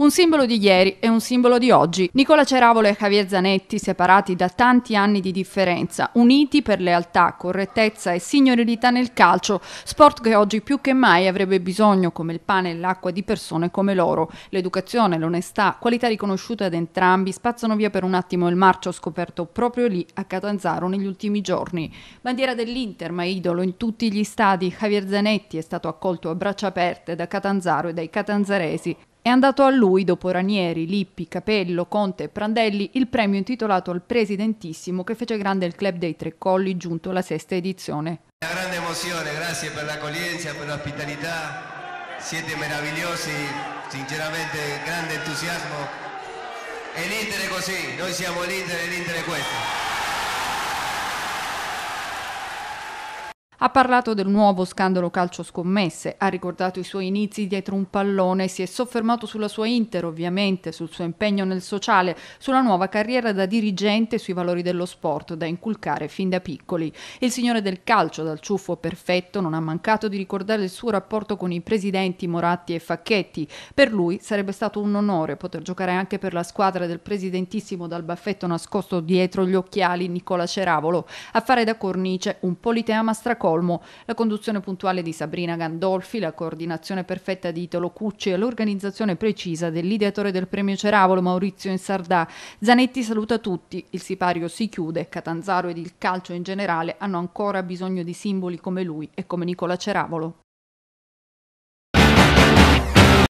Un simbolo di ieri e un simbolo di oggi. Nicola Ceravolo e Javier Zanetti, separati da tanti anni di differenza, uniti per lealtà, correttezza e signorilità nel calcio, sport che oggi più che mai avrebbe bisogno, come il pane e l'acqua, di persone come loro. L'educazione, l'onestà, qualità riconosciute ad entrambi spazzano via per un attimo il marcio scoperto proprio lì a Catanzaro negli ultimi giorni. Bandiera dell'Inter, ma idolo in tutti gli stadi, Javier Zanetti è stato accolto a braccia aperte da Catanzaro e dai catanzaresi. È andato a lui, dopo Ranieri, Lippi, Capello, Conte e Prandelli, il premio intitolato al presidentissimo che fece grande il club dei Tre Colli giunto alla sesta edizione. Una grande emozione, grazie per l'accoglienza, per l'ospitalità, siete meravigliosi, sinceramente grande entusiasmo. E l'Inter è così, noi siamo l'Inter e l'Inter è questo. Ha parlato del nuovo scandalo calcio scommesse, ha ricordato i suoi inizi dietro un pallone, si è soffermato sulla sua Inter ovviamente, sul suo impegno nel sociale, sulla nuova carriera da dirigente sui valori dello sport da inculcare fin da piccoli. Il signore del calcio dal ciuffo perfetto non ha mancato di ricordare il suo rapporto con i presidenti Moratti e Facchetti. Per lui sarebbe stato un onore poter giocare anche per la squadra del presidentissimo dal baffetto nascosto dietro gli occhiali Nicola Ceravolo, a fare da cornice un politeama stracomico Colmo, la conduzione puntuale di Sabrina Gandolfi, la coordinazione perfetta di Italo Cucci e l'organizzazione precisa dell'ideatore del premio Ceravolo Maurizio Insardà. Zanetti saluta tutti, il sipario si chiude, Catanzaro ed il calcio in generale hanno ancora bisogno di simboli come lui e come Nicola Ceravolo.